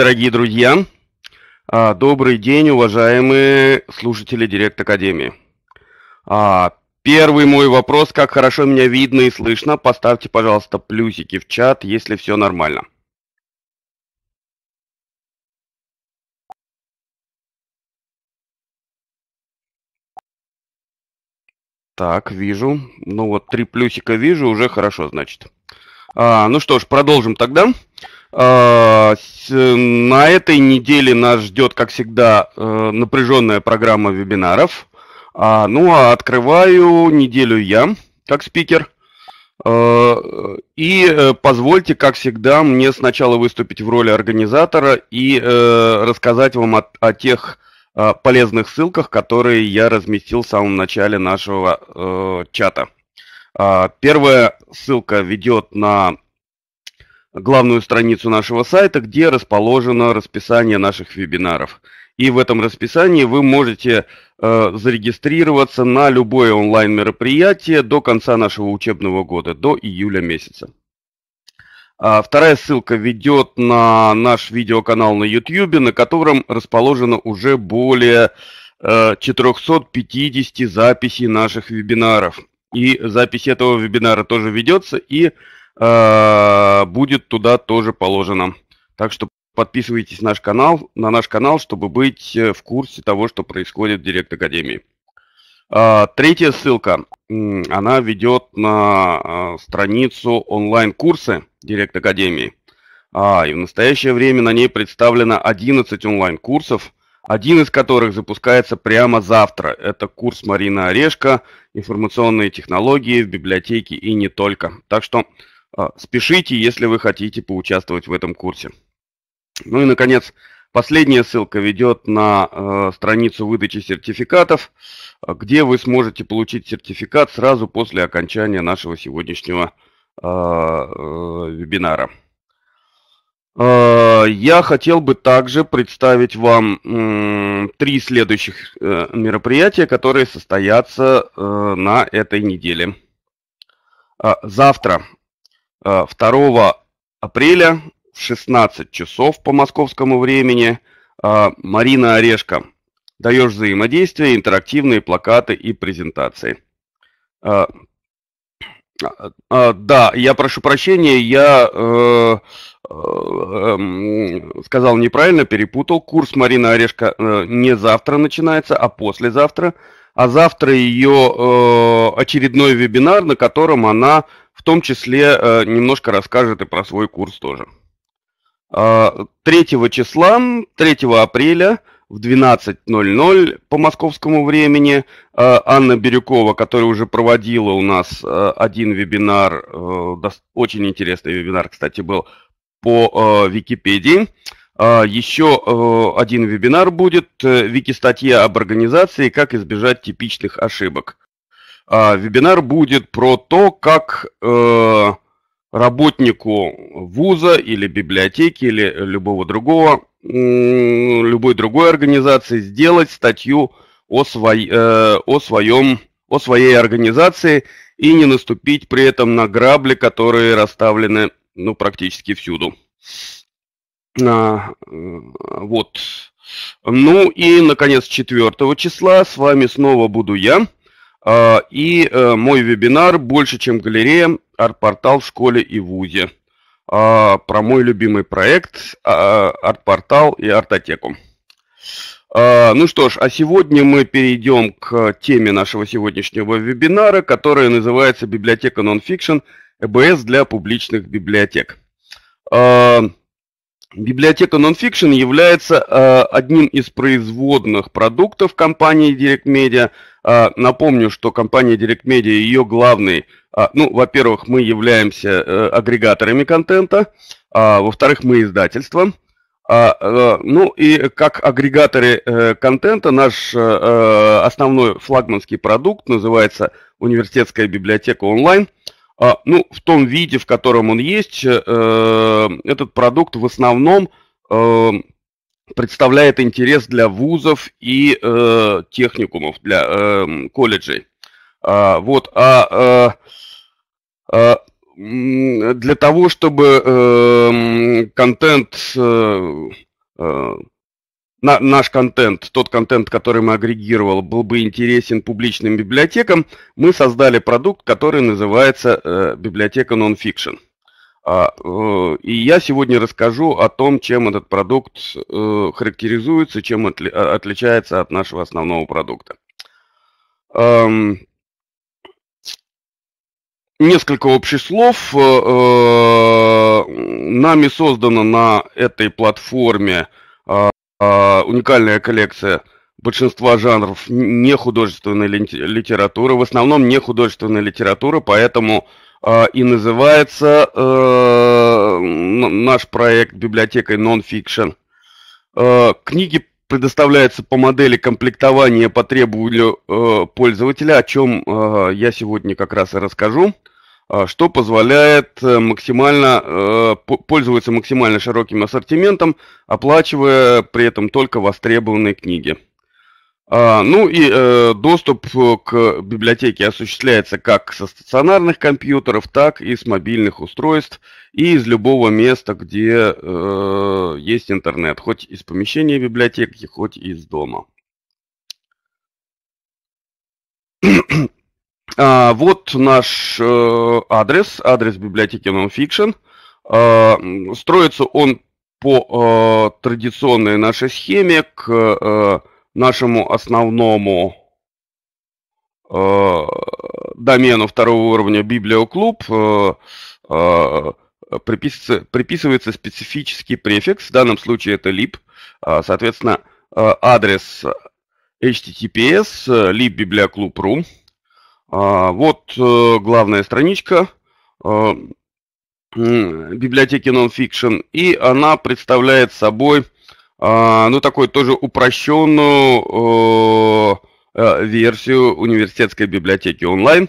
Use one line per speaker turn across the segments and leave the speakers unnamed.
Дорогие друзья, а, добрый день, уважаемые слушатели Директ Академии. А, первый мой вопрос, как хорошо меня видно и слышно, поставьте, пожалуйста, плюсики в чат, если все нормально. Так, вижу. Ну вот, три плюсика вижу, уже хорошо, значит. А, ну что ж, продолжим тогда. А, с, на этой неделе нас ждет, как всегда, э, напряженная программа вебинаров. А, ну а открываю неделю я, как спикер. А, и э, позвольте, как всегда, мне сначала выступить в роли организатора и э, рассказать вам о, о тех а, полезных ссылках, которые я разместил в самом начале нашего чата. А, первая ссылка ведет на главную страницу нашего сайта, где расположено расписание наших вебинаров. И в этом расписании вы можете э, зарегистрироваться на любое онлайн-мероприятие до конца нашего учебного года, до июля месяца. А вторая ссылка ведет на наш видеоканал на YouTube, на котором расположено уже более э, 450 записей наших вебинаров. И запись этого вебинара тоже ведется и э, будет туда тоже положено. Так что подписывайтесь на наш канал, на наш канал, чтобы быть э, в курсе того, что происходит в Директ Академии. Э, третья ссылка, она ведет на а, страницу онлайн-курсы Директ Академии. А, и в настоящее время на ней представлено 11 онлайн-курсов – один из которых запускается прямо завтра. Это курс Марина Орешка «Информационные технологии в библиотеке и не только». Так что а, спешите, если вы хотите поучаствовать в этом курсе. Ну и, наконец, последняя ссылка ведет на э, страницу выдачи сертификатов, а, где вы сможете получить сертификат сразу после окончания нашего сегодняшнего э, э, вебинара. Я хотел бы также представить вам три следующих э, мероприятия, которые состоятся э, на этой неделе. А, завтра, 2 э, апреля в 16 часов по московскому времени, а, Марина Орешко. Даешь взаимодействие, интерактивные плакаты и презентации. А, да, я прошу прощения, я Эм, сказал неправильно, перепутал. Курс Марина Орешка э, не завтра начинается, а послезавтра. А завтра ее э, очередной вебинар, на котором она в том числе э, немножко расскажет и про свой курс тоже. 3 а, числа, 3 апреля в 12.00 по московскому времени Анна Бирюкова, которая уже проводила у нас один вебинар, очень интересный вебинар, кстати, был по э, Википедии. Э, еще э, один вебинар будет. Э, Вики-статья об организации «Как избежать типичных ошибок». Э, вебинар будет про то, как э, работнику вуза или библиотеки или любого другого, э, любой другой организации сделать статью о, свой, э, о, своем, о своей организации и не наступить при этом на грабли, которые расставлены ну, практически всюду. А, э, вот. Ну и, наконец, 4 числа с вами снова буду я. А, и а, мой вебинар «Больше, чем галерея. Арт-портал в школе и вузе». А, про мой любимый проект а, «Арт-портал и артотеку». А, ну что ж, а сегодня мы перейдем к теме нашего сегодняшнего вебинара, которая называется «Библиотека нонфикшн. ЭБС для публичных библиотек. А, библиотека Nonfiction является а, одним из производных продуктов компании Direct Media. А, напомню, что компания Direct Media, ее главный, ну, во-первых, мы являемся э, агрегаторами контента, во-вторых, мы издательство. Э, ну и как агрегаторы э, контента наш основной флагманский продукт называется «Университетская библиотека онлайн». А, ну, в том виде, в котором он есть, э, этот продукт в основном э, представляет интерес для вузов и э, техникумов, для колледжей. А, вот, а, а для того, чтобы контент на, наш контент, тот контент, который мы агрегировал, был бы интересен публичным библиотекам, мы создали продукт, который называется э, библиотека Nonfiction. А, э, и я сегодня расскажу о том, чем этот продукт э, характеризуется, чем отли, а, отличается от нашего основного продукта. Эм, несколько общих слов. Э, э, нами создано на этой платформе э, а, уникальная коллекция большинства жанров не художественной литературы, в основном не художественная литература, поэтому э, и называется э, наш проект библиотекой нон-фикшн. Э, книги предоставляются по модели комплектования по требованию э, пользователя, о чем э, я сегодня как раз и расскажу. Э, а, что позволяет э, максимально э, пользоваться максимально широким ассортиментом, оплачивая при этом только востребованные книги. А, ну и э, доступ к библиотеке осуществляется как со стационарных компьютеров, так и с мобильных устройств и из любого места, где есть интернет, хоть из помещения библиотеки, хоть из дома. А, вот наш э, адрес, адрес библиотеки Nonfiction. Э, строится он по э, традиционной нашей схеме к э, нашему основному э, домену второго уровня библиоклуб э, э, приписывается, приписывается специфический префикс, в данном случае это lib, а, соответственно, э, адрес э, https э, libbiblioclub.ru а, вот э, главная страничка э, библиотеки Nonfiction, и она представляет собой, а, ну, такой тоже упрощенную э, версию университетской библиотеки онлайн,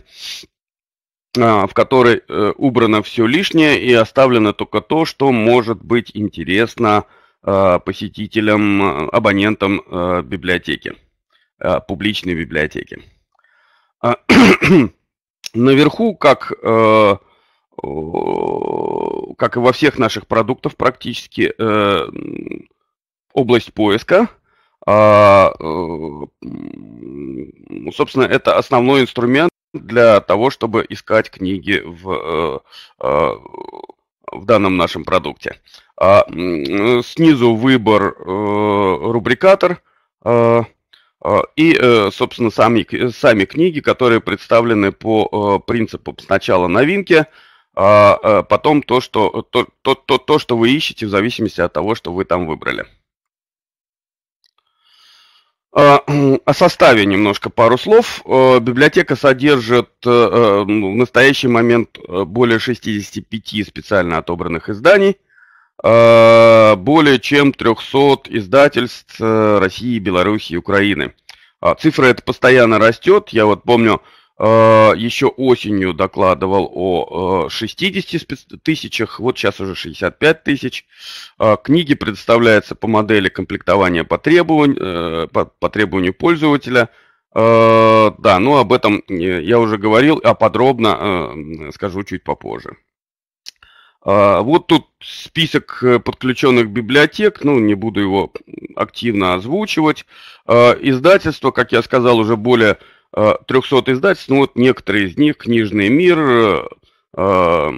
а, в которой убрано все лишнее и оставлено только то, что может быть интересно посетителям, абонентам библиотеки, публичной библиотеки. наверху, как, э, как и во всех наших продуктах практически, э, область поиска. А, э, ну, собственно, это основной инструмент для того, чтобы искать книги в, в данном нашем продукте. А, снизу выбор рубрикатор – а, и, э, собственно, сами, сами книги, которые представлены по э, принципу сначала новинки, а э, потом то что, то, то, то, то, что вы ищете в зависимости от того, что вы там выбрали. А, о составе немножко пару слов. Библиотека содержит ну, в настоящий момент более 65 специально отобранных изданий – Э, более чем 300 издательств э, России, Беларуси, Украины. А, Цифра эта постоянно растет. Я вот помню, э, еще осенью докладывал о 60 тысячах, вот сейчас уже 65 тысяч. А, книги предоставляются по модели комплектования по требованию, по требованию пользователя. Да, но ну, об этом я уже говорил, а подробно скажу чуть попозже. А, вот тут список э, подключенных библиотек, ну, не буду его активно озвучивать. А, Издательство, как я сказал, уже более 300 а, издательств, ну, вот некоторые из них, «Книжный мир», э,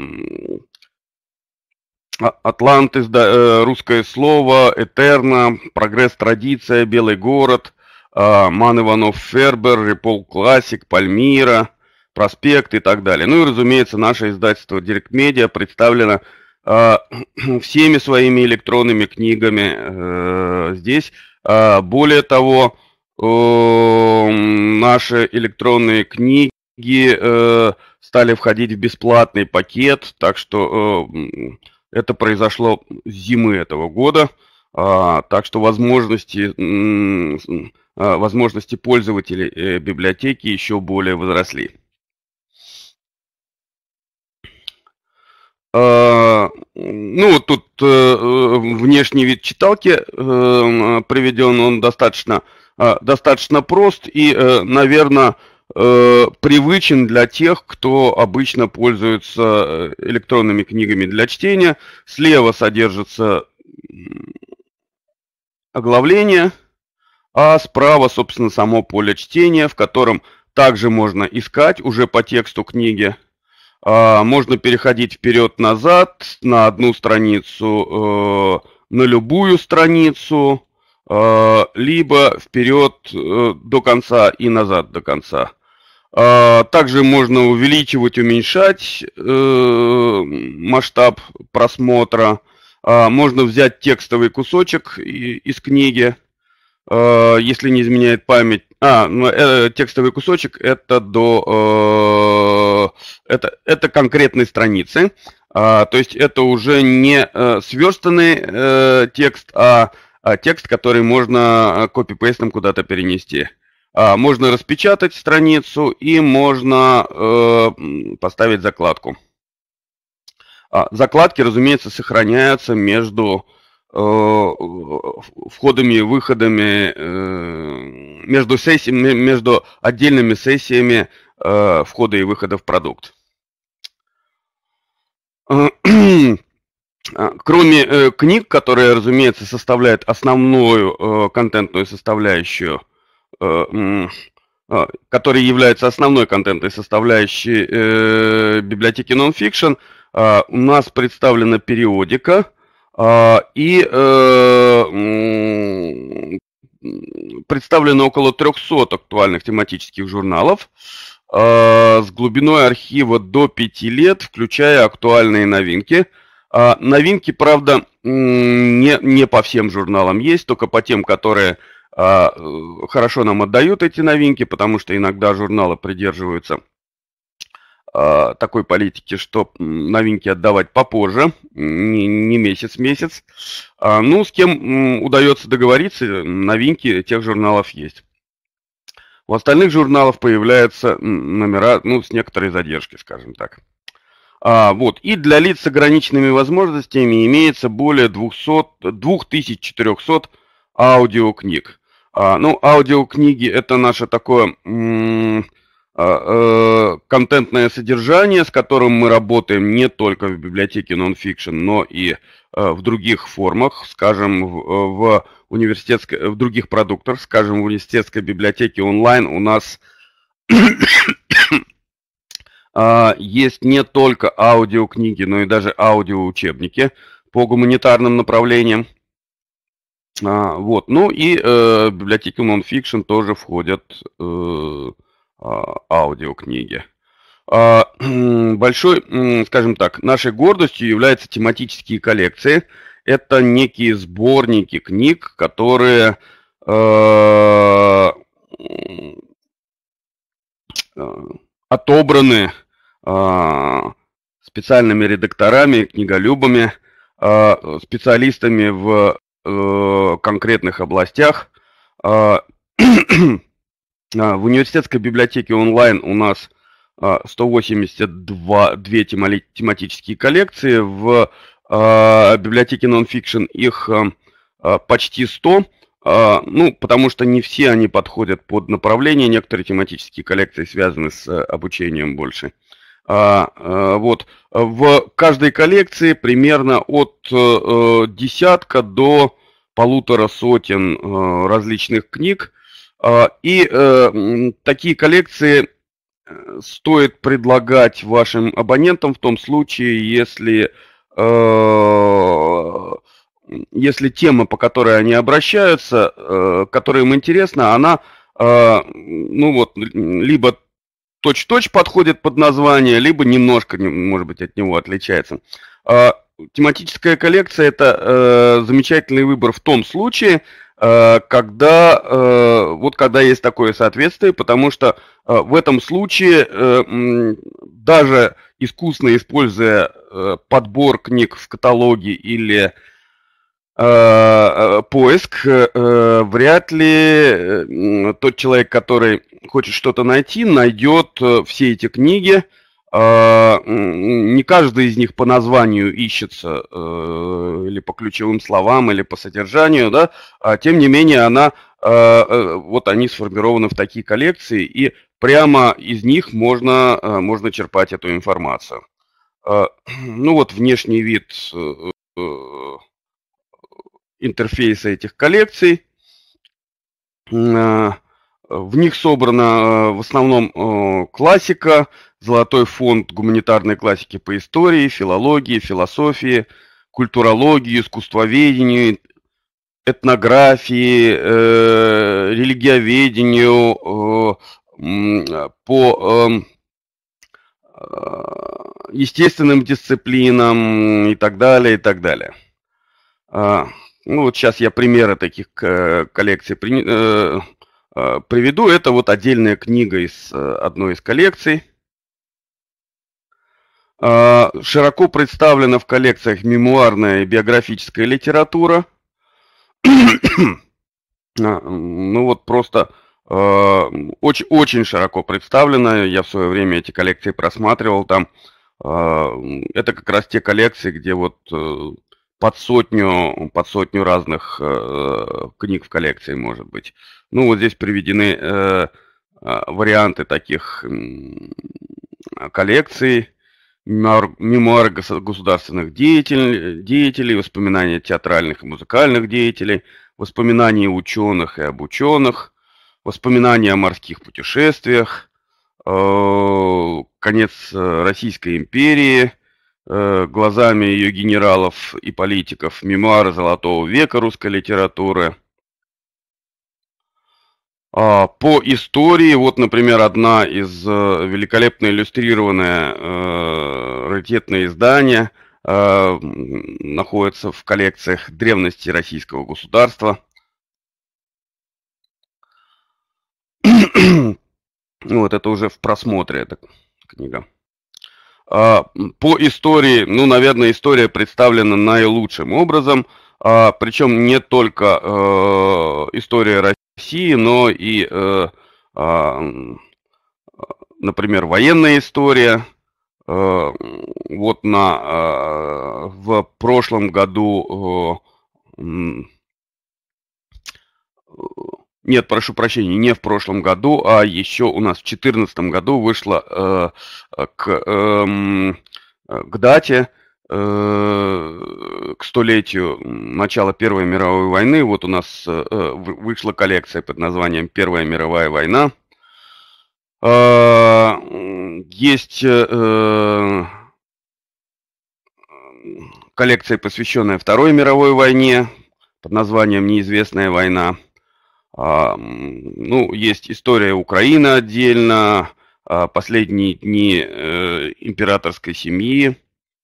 «Атлант», э, «Русское слово», «Этерна», «Прогресс традиция», «Белый город», «Ман Иванов Фербер», «Репол Классик», «Пальмира», проспект и так далее. Ну и, разумеется, наше издательство «Директмедиа» представлено э, всеми своими электронными книгами э, здесь. Э, более того, э, наши электронные книги э, стали входить в бесплатный пакет, так что э, это произошло зимы этого года. А, так что возможности, а, возможности пользователей э, библиотеки еще более возросли. А, ну, тут э, э, внешний вид читалки э, приведен, он достаточно, а, достаточно прост и, наверное, привычен для тех, кто обычно пользуется электронными книгами для чтения. Слева содержится оглавление, а справа, собственно, само поле чтения, в котором также можно искать уже по тексту книги – а, можно переходить вперед-назад на одну страницу, э, на любую страницу, э, либо вперед э, до конца и назад до конца. А, также можно увеличивать, уменьшать масштаб просмотра. А, можно взять текстовый кусочек из книги, если не изменяет память. А, ну, текстовый кусочек это до это, это конкретные страницы, а, то есть это уже не а, сверстанный а, текст, а, а текст, который можно э, копипейстом куда-то перенести. А, можно распечатать страницу и можно э, поставить закладку. А, закладки, разумеется, сохраняются между входами и выходами, между сессиями, между отдельными сессиями Э, входа и выхода в продукт. Э, а, кроме э, книг, которые, разумеется, составляют основную контентную составляющую, а, которые являются основной контентной составляющей библиотеки Nonfiction, а, у нас представлена периодика и э, представлено около 300 актуальных тематических журналов. Э, с глубиной архива до 5 лет, включая актуальные новинки. А, новинки, правда, не, не по всем журналам есть, только по тем, которые а, э, хорошо нам отдают эти новинки, потому что иногда журналы придерживаются а, такой политики, что новинки отдавать попозже, не месяц-месяц. Ну, с кем удается договориться, новинки тех журналов есть. У остальных журналов появляются номера, ну, с некоторой задержкой, скажем так. А, вот. И для лиц с ограниченными возможностями имеется более 200, 2400 аудиокниг. А, ну, аудиокниги – это наше такое а, э, контентное содержание, с которым мы работаем не только в библиотеке Nonfiction, но и э, в других формах, скажем, э, в, университетской, в других продуктах, скажем, в университетской библиотеке онлайн у нас а, есть не только аудиокниги, но и даже аудиоучебники по гуманитарным направлениям. А, вот. Ну и э, библиотеки Nonfiction тоже входят а, аудиокниги. А, большой, скажем так, нашей гордостью являются тематические коллекции. Это некие сборники книг, которые а, отобраны специальными редакторами, книголюбами, специалистами в э, конкретных областях А, в университетской библиотеке онлайн у нас 182 а, две тематические коллекции. В а, библиотеке Nonfiction их почти 100. Ну, потому что не все они подходят под направление. Некоторые тематические коллекции связаны с э, обучением больше. Вот. В каждой коллекции примерно от э, э, десятка до полутора сотен различных книг – а, и э, такие коллекции э, стоит предлагать вашим абонентам в том случае, если, э, если тема, по которой они обращаются, которая им интересна, она ну вот, либо точь-точь подходит под название, либо немножко, может быть, от него отличается. А, тематическая коллекция – это замечательный выбор в том случае, Э, когда, э, вот когда есть такое соответствие, потому что э, в этом случае даже искусно используя подбор книг в каталоге или поиск, вряд ли тот человек, который хочет что-то найти, найдет все эти книги, а, не каждый из них по названию ищется э, или по ключевым словам, или по содержанию, да, а тем не менее она, э, э, вот они сформированы в такие коллекции, и прямо из них можно, можно черпать эту информацию. А, ну вот внешний вид интерфейса этих коллекций – а, в них собрана э, в основном э, классика, золотой фонд гуманитарной классики по истории, филологии, философии, культурологии, искусствоведению, этнографии, э, религиоведению, э, по эм, э, естественным дисциплинам и так далее, и так далее. А, ну вот сейчас я примеры таких э, коллекций Э, приведу это вот отдельная книга из э, одной из коллекций. Э, широко представлена в коллекциях мемуарная и биографическая литература. А, ну вот просто очень, очень широко представлена. Я в свое время эти коллекции просматривал там. Это как раз те коллекции, где вот под сотню, под сотню разных книг в коллекции может быть. Ну, вот здесь приведены э, а, варианты таких коллекций, мемуар, государственных деятель, деятелей, воспоминания театральных и музыкальных деятелей, воспоминания ученых и об ученых, воспоминания о морских путешествиях, э, конец э, Российской империи, э, глазами ее генералов и политиков, мемуары Золотого века русской литературы – а, по истории, вот, например, одна из э, великолепно иллюстрированное э, раритетное издание э, находится в коллекциях древности российского государства. вот это уже в просмотре эта книга. А, по истории, ну, наверное, история представлена наилучшим образом, а, причем не только история России, России, но и, э, э, например, военная история. Э, вот на, э, в прошлом году, э, э, нет, прошу прощения, не в прошлом году, а еще у нас в 2014 году вышло э, к, эм, э, к дате Э, к столетию начала Первой мировой войны. Вот у нас э, э, вышла коллекция под названием «Первая мировая война». Есть коллекция, посвященная Второй мировой войне под названием «Неизвестная война». А, ну, есть история Украины отдельно, а, последние дни императорской семьи –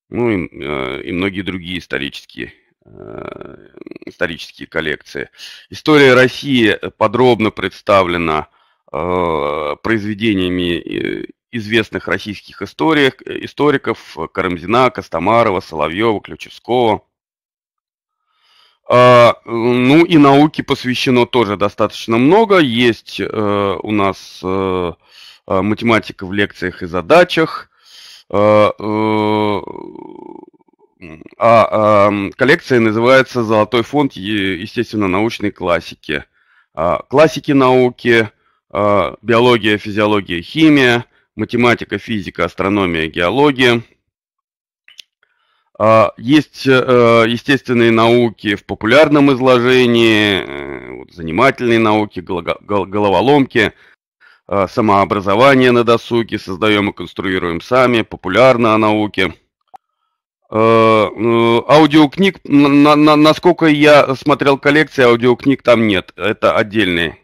ну и, э, и многие другие исторические э, исторические коллекции. История России подробно представлена э, произведениями известных российских историк, историков Карамзина, Костомарова, Соловьева, Ключевского. А, ну и науке посвящено тоже достаточно много. Есть у нас математика в лекциях и задачах, Э, э, а, а коллекция называется «Золотой фонд», естественно, научной классики. А, классики науки, а, биология, физиология, химия, математика, физика, астрономия, геология. А, есть а, естественные науки в популярном изложении, занимательные науки, головоломки – Э, самообразование на досуге, создаем и конструируем сами, популярно о науке. Э, ну, аудиокниг, на, насколько я смотрел коллекции, аудиокниг там нет. Это отдельный,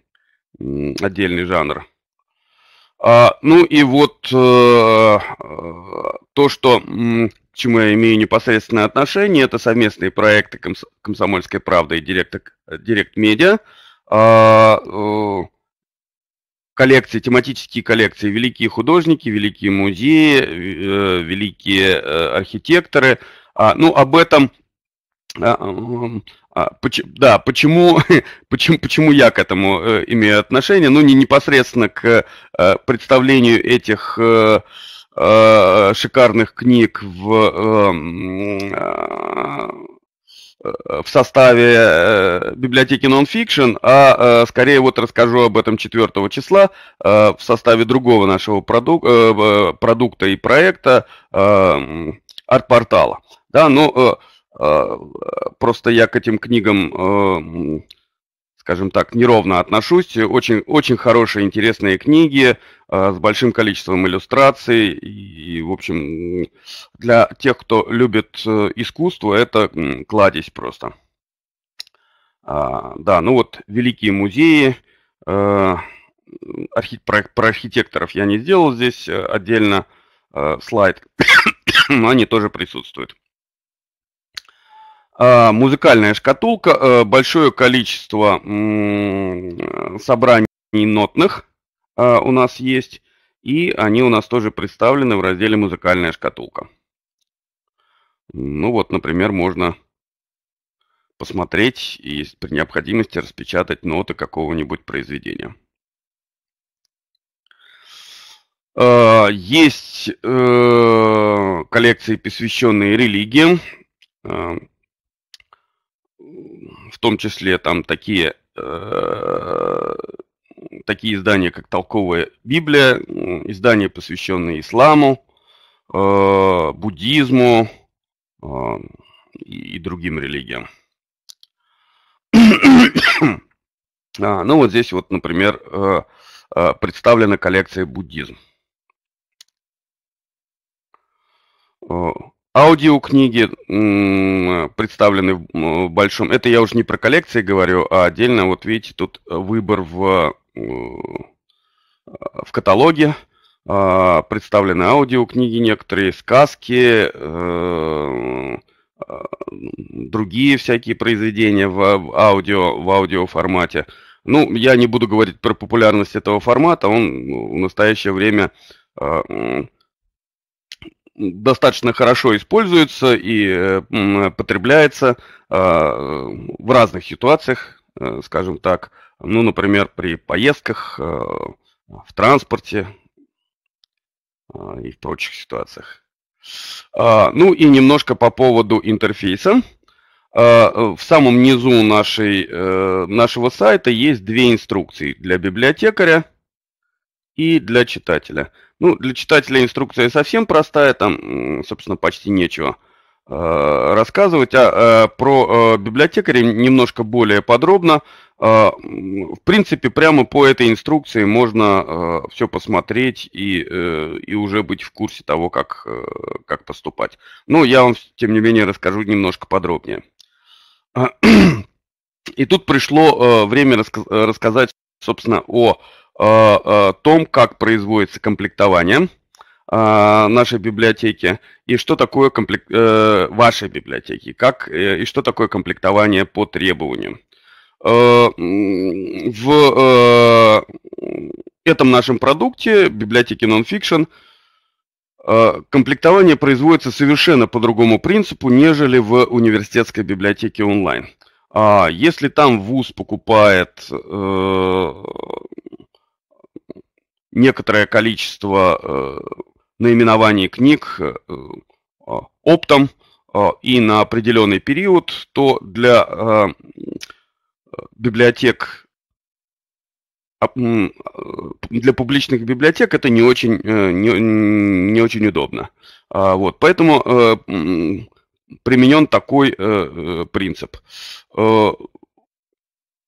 отдельный жанр. А, ну и вот э, то, что, к чему я имею непосредственное отношение, это совместные проекты Комс «Комсомольской правды» и «Директ Медиа». Директ а, коллекции, тематические коллекции, великие художники, великие музеи, э, великие э, архитекторы. А, ну, об этом а, а, да, почему, почему, почему я к этому э, имею отношение? Ну, не непосредственно к представлению этих шикарных книг в а, Э, в составе э, библиотеки Nonfiction, а э, скорее вот расскажу об этом 4 числа в составе другого нашего продук продукта и проекта арт-портала. Да, ну, просто я к этим книгам скажем так, неровно отношусь. Очень, очень хорошие, интересные книги э, с большим количеством иллюстраций. И, и, в общем, для тех, кто любит э, искусство, это э, кладезь просто. А, да, ну вот великие музеи. Э, архи, про, про архитекторов я не сделал здесь э, отдельно э, слайд, но они тоже присутствуют. А, музыкальная шкатулка, э, большое количество собраний нотных э, у нас есть, и они у нас тоже представлены в разделе «Музыкальная шкатулка». Ну вот, например, можно посмотреть и при необходимости распечатать ноты какого-нибудь произведения. Э, есть коллекции, посвященные религиям в том числе там такие, э, такие издания, как «Толковая Библия», издания, посвященные исламу, э, буддизму э, и, и другим религиям. а, ну вот здесь вот, например, э, э, представлена коллекция «Буддизм». Э, Аудиокниги представлены в большом... Это я уже не про коллекции говорю, а отдельно, вот видите, тут выбор в, э, в каталоге. А, представлены аудиокниги некоторые, сказки, э, а, другие всякие произведения в аудио, в аудио формате. Ну, я не буду говорить про популярность этого формата, он в настоящее время а, достаточно хорошо используется и э, потребляется а, в разных ситуациях, э, скажем так, ну, например, при поездках, э, в транспорте а, и в прочих ситуациях. А, ну и немножко по поводу интерфейса. В самом низу нашей, нашего сайта есть две инструкции для библиотекаря и для читателя – ну, для читателя инструкция совсем простая, там, собственно, почти нечего э, рассказывать. А, а про а, э, библиотекаря немножко более подробно. А, в принципе, прямо по этой инструкции можно а, все посмотреть и, и уже быть в курсе того, как, как поступать. Но я вам, тем не менее, расскажу немножко подробнее. И тут пришло время раска рассказать, собственно, о о э, э, том, как производится комплектование э, нашей библиотеки и что такое комплект, вашей библиотеки, как и что такое комплектование по требованию. В этом нашем продукте, библиотеке Nonfiction, комплектование производится совершенно по другому принципу, нежели в университетской библиотеке онлайн. А если там ВУЗ покупает некоторое количество э, наименований книг э, э, оптом и на определенный период, то для библиотек а, для публичных библиотек это не очень, не, не очень удобно. А, вот, поэтому применен такой принцип.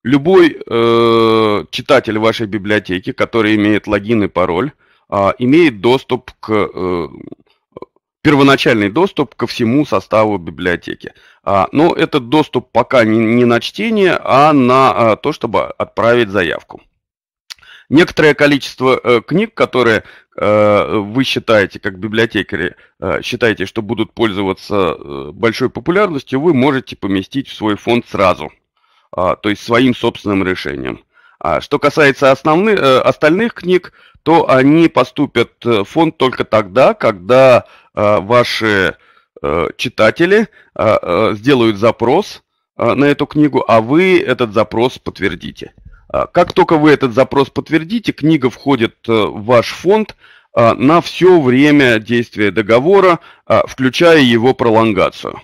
Любой э, читатель вашей библиотеки, который имеет логин и пароль, э, имеет доступ к э, первоначальный доступ ко всему составу библиотеки. А, но этот доступ пока не, не на чтение, а на а, то, чтобы отправить заявку. Некоторое количество э, книг, которые э, вы считаете, как библиотекари, э, считаете, что будут пользоваться э, большой популярностью, вы можете поместить в свой фонд сразу – а, то есть своим собственным решением. А что касается основных, э, остальных книг, то они поступят в фонд только тогда, когда а, ваши э, читатели а, э, сделают запрос на эту книгу, а вы этот запрос подтвердите. Как только вы этот запрос подтвердите, книга входит в ваш фонд на все время действия договора, включая его пролонгацию.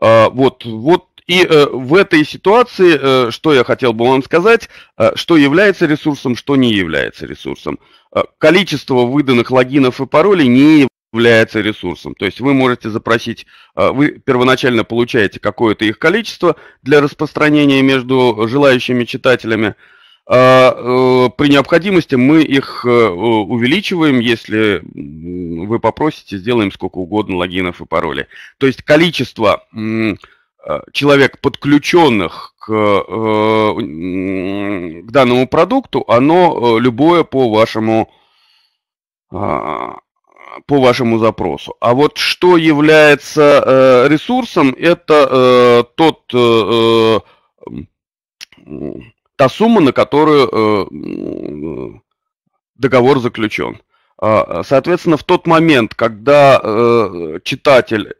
Вот, вот и э, в этой ситуации, э, что я хотел бы вам сказать, э, что является ресурсом, что не является ресурсом. Э, количество выданных логинов и паролей не является ресурсом. То есть вы можете запросить, э, вы первоначально получаете какое-то их количество для распространения между желающими читателями. Э, э, при необходимости мы их э, увеличиваем, если вы попросите, сделаем сколько угодно логинов и паролей. То есть количество Э, человек, подключенных к, э, к данному продукту, оно э, любое по вашему а, по вашему запросу. А вот что является ресурсом, это тот, та сумма, на которую договор заключен. А, соответственно, в тот момент, когда читатель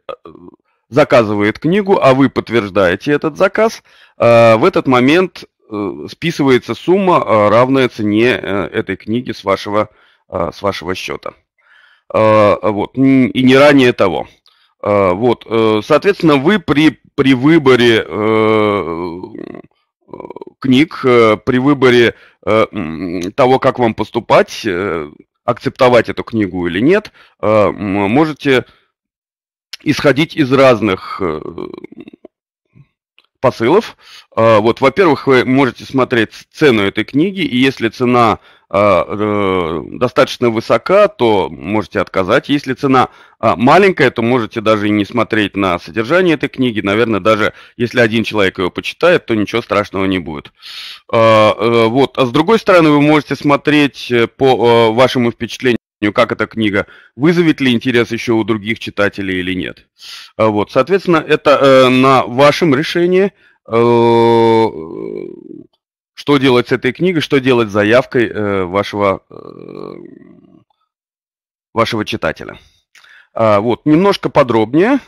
заказывает книгу, а вы подтверждаете этот заказ, э, в этот момент э, списывается сумма, э, равная цене этой книги с вашего, с вашего счета. Вот, и не ранее того. Вот, соответственно, вы при, при выборе книг, при выборе того, как вам поступать, акцептовать эту книгу или нет, можете исходить из разных э, посылов. А, вот, во-первых, вы можете смотреть цену этой книги, и если цена а, э, достаточно высока, то можете отказать. Если цена а, маленькая, то можете даже и не смотреть на содержание этой книги. Наверное, даже если один человек ее почитает, то ничего страшного не будет. Э, вот. А с другой стороны, вы можете смотреть по вашему впечатлению ну, как эта книга вызовет ли интерес еще у других читателей или нет. А вот, соответственно, это э, на вашем решении, э, что делать с этой книгой, что делать с заявкой э, вашего, э, вашего читателя. А, вот, немножко подробнее.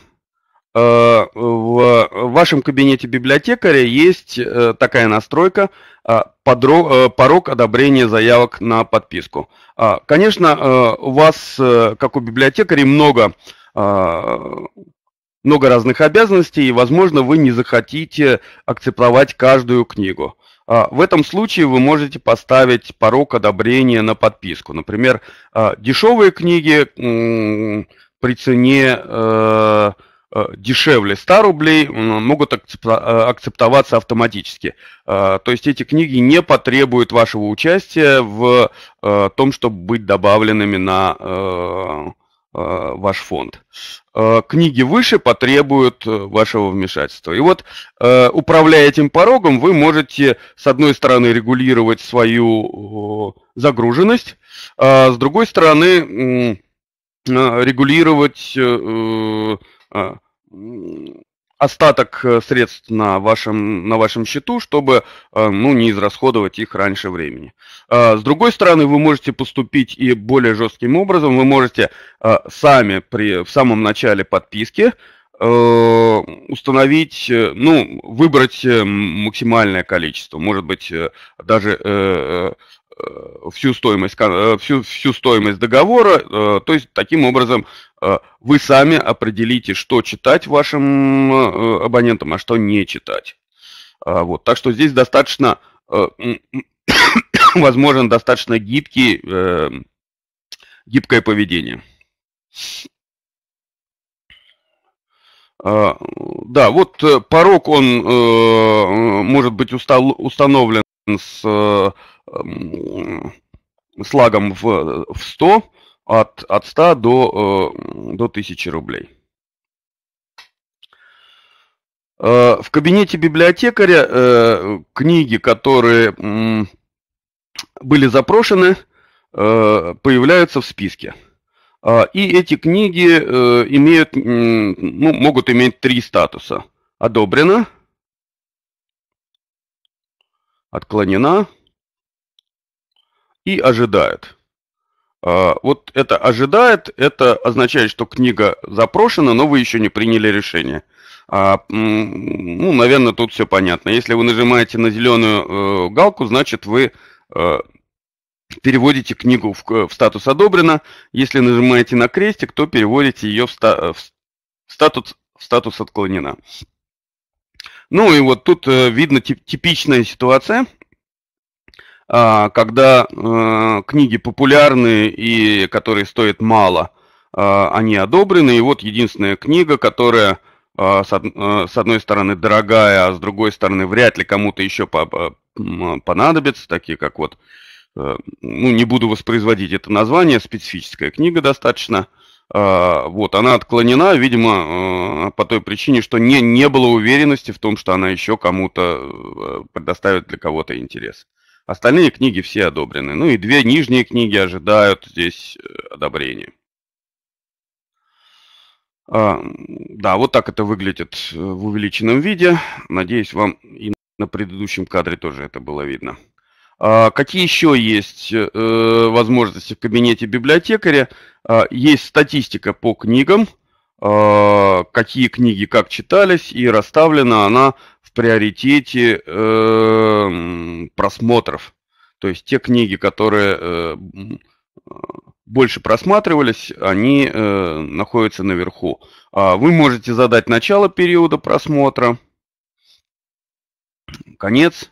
Э, в вашем кабинете библиотекаря есть э, такая настройка э, порог одобрения заявок на подписку. А, конечно, у вас, как у библиотекарей, много много разных обязанностей, и, возможно, вы не захотите акцептовать каждую книгу. А, в этом случае вы можете поставить порог одобрения на подписку. Например, дешевые книги при цене Э, дешевле 100 рублей, могут э, акцептоваться автоматически. Э, то есть эти книги не потребуют вашего участия в том, чтобы быть добавленными на ваш фонд. Книги выше потребуют вашего вмешательства. И вот, управляя этим порогом, вы можете, с одной стороны, регулировать свою загруженность, а с другой стороны, регулировать остаток э, средств на вашем, на вашем счету, чтобы э, ну, не израсходовать их раньше времени. А, с другой стороны, вы можете поступить и более жестким образом. Вы можете э, сами при, в самом начале подписки установить, ну, выбрать максимальное количество, может быть, даже всю стоимость, всю, всю стоимость договора, то есть таким образом а, вы сами определите, что читать вашим э, э, абонентам, а что не читать. А, вот. Так что здесь достаточно, э, возможно, достаточно гибкий, гибкое поведение. А, да, вот порог, он может быть установлен с, с лагом в, в 100, от, от 100 до, э, до 1000 рублей. Э, в кабинете библиотекаря э, книги, которые были запрошены, появляются в списке. А, и эти книги имеют, ну, могут иметь три статуса. Одобрено, отклонена и ожидают. А, вот это ожидает, это означает, что книга запрошена, но вы еще не приняли решение. А, ну, наверное, тут все понятно. Если вы нажимаете на зеленую э, галку, значит вы э, переводите книгу в, в статус одобрено. Если нажимаете на крестик, то переводите ее в, ста, э, в, статус, в статус отклонена. Ну и вот тут э, видно тип, типичная ситуация. А, когда э, книги популярные и которые стоят мало, а, они одобрены. И вот единственная книга, которая а, э, с одной стороны дорогая, а с другой стороны вряд ли кому-то еще понадобится, такие как вот, э, ну не буду воспроизводить это название, специфическая книга достаточно. Вот, она отклонена, видимо, по той причине, что не, не было уверенности в том, что она еще кому-то предоставит для кого-то интерес. Остальные книги все одобрены. Ну и две нижние книги ожидают здесь э, одобрения. А, да, вот так это выглядит э, в увеличенном виде. Надеюсь, вам и на предыдущем кадре тоже это было видно. А какие еще есть э, возможности в кабинете библиотекаря? А, есть статистика по книгам, какие книги как читались, и расставлена она приоритете э, просмотров. То есть те книги, которые э, э, больше просматривались, они э, находятся наверху. А вы можете задать начало периода просмотра, конец.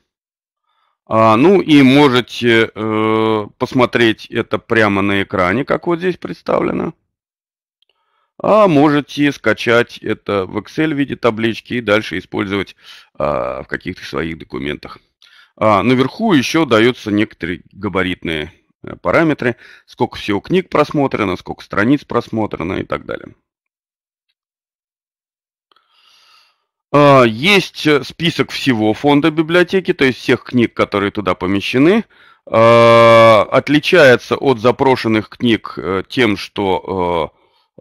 А, ну и можете э, посмотреть это прямо на экране, как вот здесь представлено а можете скачать это в Excel в виде таблички и дальше использовать а, в каких-то своих документах. А, наверху еще даются некоторые габаритные э, параметры, сколько всего книг просмотрено, сколько страниц просмотрено и так далее. А, есть э, список всего фонда библиотеки, то есть всех книг, которые туда помещены а, отличается от запрошенных книг э, тем, что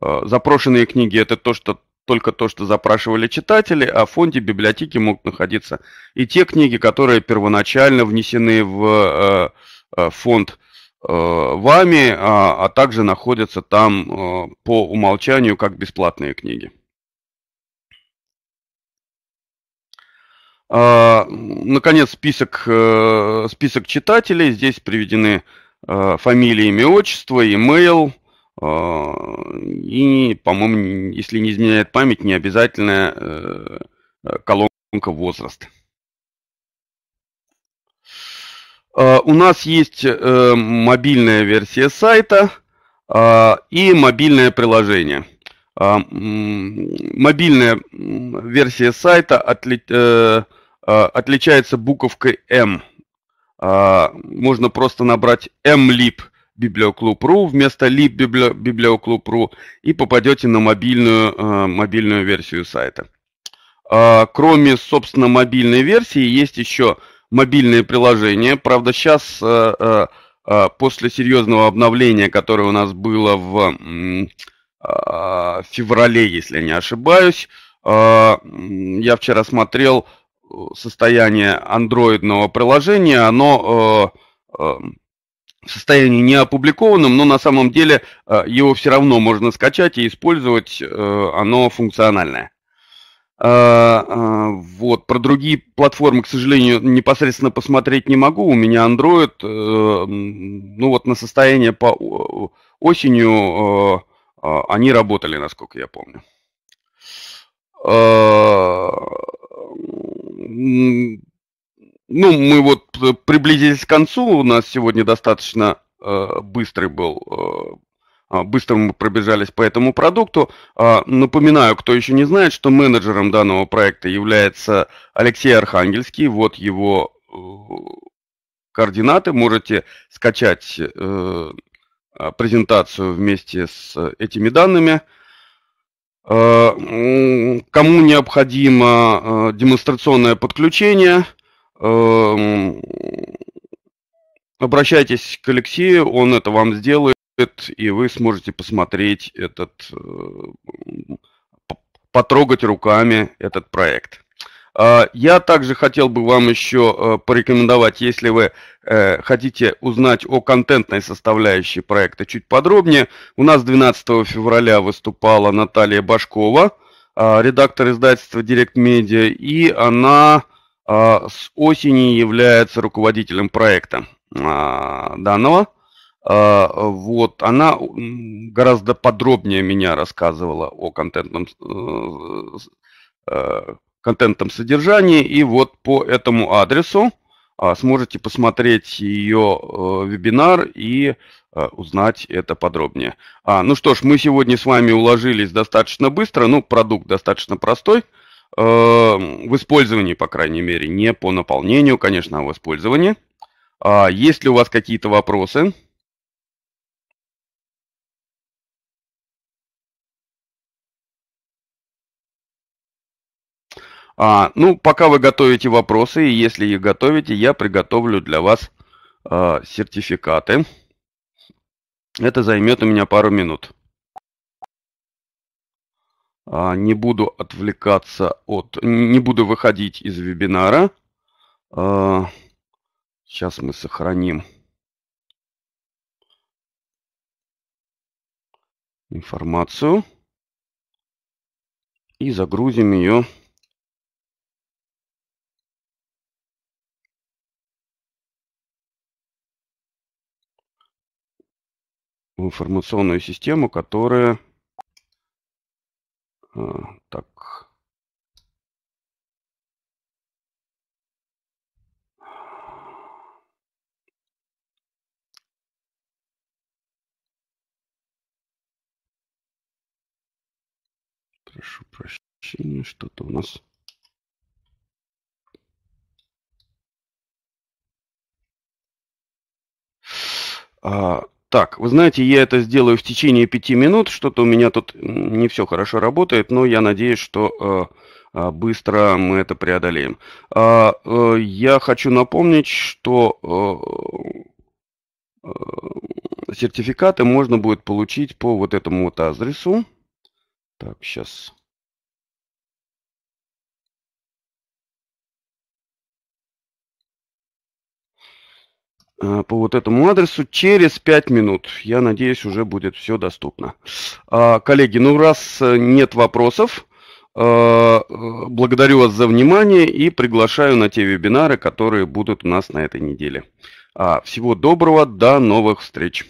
Э, запрошенные книги – это то, что только то, что запрашивали читатели, а в фонде библиотеки могут находиться и те книги, которые первоначально внесены в э, э, фонд вами, а, а, также находятся там по умолчанию как бесплатные книги. А, наконец, список, список читателей. Здесь приведены фамилии, имя, отчество, имейл, а, и, по-моему, если не изменяет память, не обязательно э, колонка возраст. А, у нас есть э, мобильная версия сайта а, и мобильное приложение. Мобильная версия сайта э, отличается буковкой М. Можно просто набрать mlib Библиоклуб.ру вместо лип Библиоклуб.ру и попадете на мобильную, э, мобильную версию сайта. А, кроме, собственно, мобильной версии, есть еще мобильные приложения. Правда, сейчас э, э, после серьезного обновления, которое у нас было в а, феврале, если я не ошибаюсь, а, я вчера смотрел состояние андроидного приложения, оно состоянии не опубликованном, но на самом деле э, его все равно можно скачать и использовать, э, оно функциональное. Э, вот, про другие платформы, к сожалению, непосредственно посмотреть не могу. У меня Android, ну вот на состояние по осенью они работали, насколько я помню. Ну, мы вот э, приблизились к концу. У нас сегодня достаточно э, быстрый был э, а, быстро мы пробежались по этому продукту. А, напоминаю, кто еще не знает, что менеджером данного проекта является Алексей Архангельский. Вот его э, координаты. Можете скачать э, а, презентацию вместе с этими данными. Кому необходимо демонстрационное подключение – Эм, обращайтесь к Алексею, он это вам сделает, и вы сможете посмотреть этот, э, потрогать руками этот проект. А, я также хотел бы вам еще э, порекомендовать, если вы э, хотите узнать о контентной составляющей проекта чуть подробнее, у нас 12 февраля выступала Наталья Башкова, а, редактор издательства Direct Media, и она а, с осени является руководителем проекта а, данного. А, вот, она гораздо подробнее меня рассказывала о контентном, э, э, контентном содержании. И вот по этому адресу сможете посмотреть ее э, вебинар и узнать это подробнее. А, ну что ж, мы сегодня с вами уложились достаточно быстро, ну, продукт достаточно простой – Эм, в использовании, по крайней мере, не по наполнению, конечно, а в использовании. А, есть ли у вас какие-то вопросы? А, ну, пока вы готовите вопросы, и если их готовите, я приготовлю для вас э, сертификаты. Это займет у меня пару минут. А, не буду отвлекаться от... Не буду выходить из вебинара. А, сейчас мы сохраним информацию и загрузим ее в информационную систему, которая Э, так. Прошу прощения, что-то у нас... А, так, вы знаете, я это сделаю в течение пяти минут. Что-то у меня тут не все хорошо работает, но я надеюсь, что э, э быстро мы это преодолеем. Э, э, я хочу напомнить, что э, э, сертификаты можно будет получить по вот этому вот адресу. Так, сейчас Э, по вот этому адресу через 5 минут. Я надеюсь, уже будет все доступно. А, коллеги, ну раз э, нет вопросов, э, благодарю вас за внимание и приглашаю на те вебинары, которые будут у нас на этой неделе. А, всего доброго, до новых встреч!